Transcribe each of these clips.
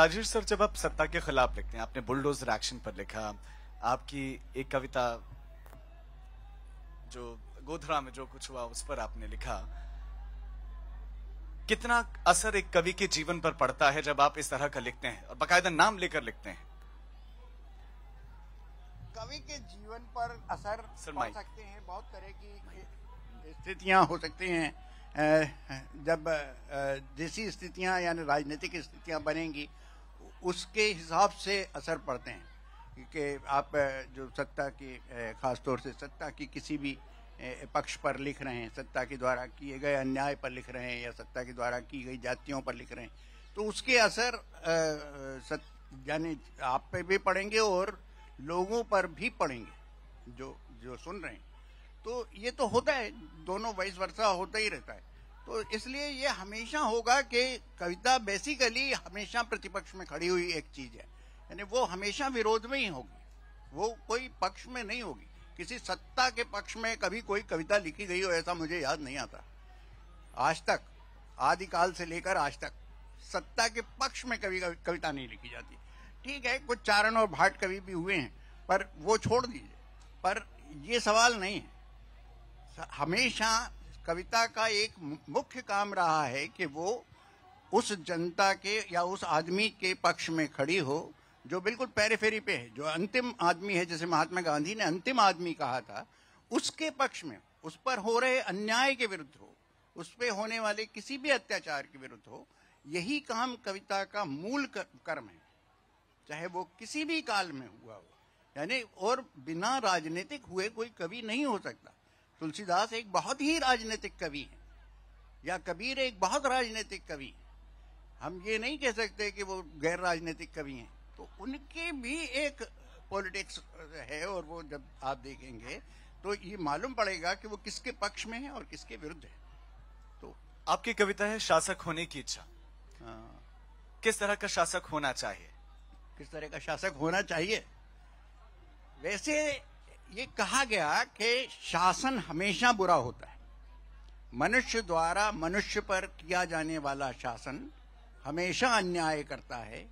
Rajesh sir जब आप सत्ता के खिलाफ लिखते हैं आपने बुलडोजर एक्शन पर लिखा आपकी एक कविता जो गोधरा में जो कुछ हुआ उस पर आपने लिखा कितना असर एक कवि के जीवन पर पड़ता है जब आप इस तरह का लिखते हैं और बकायदा नाम लेकर लिखते हैं कवि के जीवन पर असर पड़ सकते हैं बहुत तरह की स्थितियां हो सकती हैं जब देसी स्थितियां यानी राजनीतिक स्थितियां बनेंगी उसके हिसाब से असर पड़ते हैं कि आप जो सत्ता की ख़ासतौर से सत्ता की किसी भी पक्ष पर लिख रहे हैं सत्ता के द्वारा किए गए अन्याय पर लिख रहे हैं या सत्ता के द्वारा की गई जातियों पर लिख रहे हैं तो उसके असर यानी आप पे भी पड़ेंगे और लोगों पर भी पड़ेंगे जो जो सुन रहे हैं तो ये तो होता है दोनों वाइस वर्षा होता ही रहता है तो इसलिए ये हमेशा होगा कि कविता बेसिकली हमेशा प्रतिपक्ष में खड़ी हुई एक चीज है यानी वो हमेशा विरोध में ही होगी वो कोई पक्ष में नहीं होगी किसी सत्ता के पक्ष में कभी कोई कविता लिखी गई हो ऐसा मुझे याद नहीं आता आज तक आदिकाल से लेकर आज तक सत्ता के पक्ष में कभी कविता नहीं लिखी जाती ठीक है कुछ चारण और भाट कवि भी हुए हैं पर वो छोड़ दीजिए पर ये सवाल नहीं है हमेशा कविता का एक मुख्य काम रहा है कि वो उस जनता के या उस आदमी के पक्ष में खड़ी हो जो बिल्कुल पैरेफेरी पे है जो अंतिम आदमी है जैसे महात्मा गांधी ने अंतिम आदमी कहा था उसके पक्ष में उस पर हो रहे अन्याय के विरुद्ध हो उस पर होने वाले किसी भी अत्याचार के विरुद्ध हो यही काम कविता का मूल कर्म है चाहे वो किसी भी काल में हुआ हो यानी और बिना राजनीतिक हुए कोई कवि नहीं हो सकता तुलसीदास एक बहुत ही राजनीतिक कवि हैं या कबीर एक बहुत राजनीतिक कवि हम ये नहीं कह सकते कि वो गैर राजनीतिक कवि हैं तो उनके भी एक पॉलिटिक्स है और वो जब आप देखेंगे तो ये मालूम पड़ेगा कि वो किसके पक्ष में है और किसके विरुद्ध है तो आपकी कविता है शासक होने की इच्छा हाँ। किस तरह का शासक होना चाहिए किस तरह का शासक होना चाहिए वैसे ये कहा गया कि शासन हमेशा बुरा होता है मनुष्य द्वारा मनुष्य पर किया जाने वाला शासन हमेशा अन्याय करता है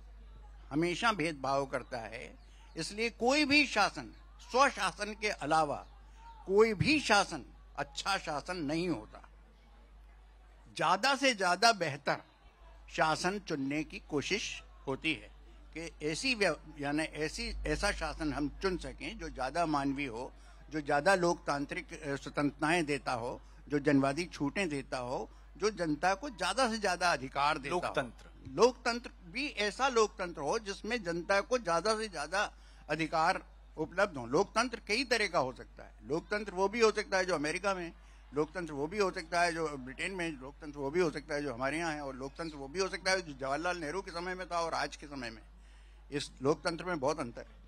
हमेशा भेदभाव करता है इसलिए कोई भी शासन स्वशासन के अलावा कोई भी शासन अच्छा शासन नहीं होता ज्यादा से ज्यादा बेहतर शासन चुनने की कोशिश होती है कि ऐसी यानी ऐसी ऐसा शासन हम चुन सकें जो ज़्यादा मानवीय हो जो ज़्यादा लोकतांत्रिक स्वतंत्रताएं देता हो जो जनवादी छूटें देता हो जो जनता को ज़्यादा से ज़्यादा अधिकार देता लोकतंत्र लोकतंत्र भी ऐसा लोकतंत्र हो जिसमें जनता को ज़्यादा से ज़्यादा अधिकार उपलब्ध हो लोकतंत्र कई तरह का हो सकता है लोकतंत्र वो भी हो सकता है जो अमेरिका में लोकतंत्र वो भी हो सकता है जो ब्रिटेन में लोकतंत्र वो भी हो सकता है जो हमारे यहाँ है और लोकतंत्र वो भी हो सकता है जो जवाहरलाल नेहरू के समय में था और आज के समय में इस लोकतंत्र में बहुत अंतर है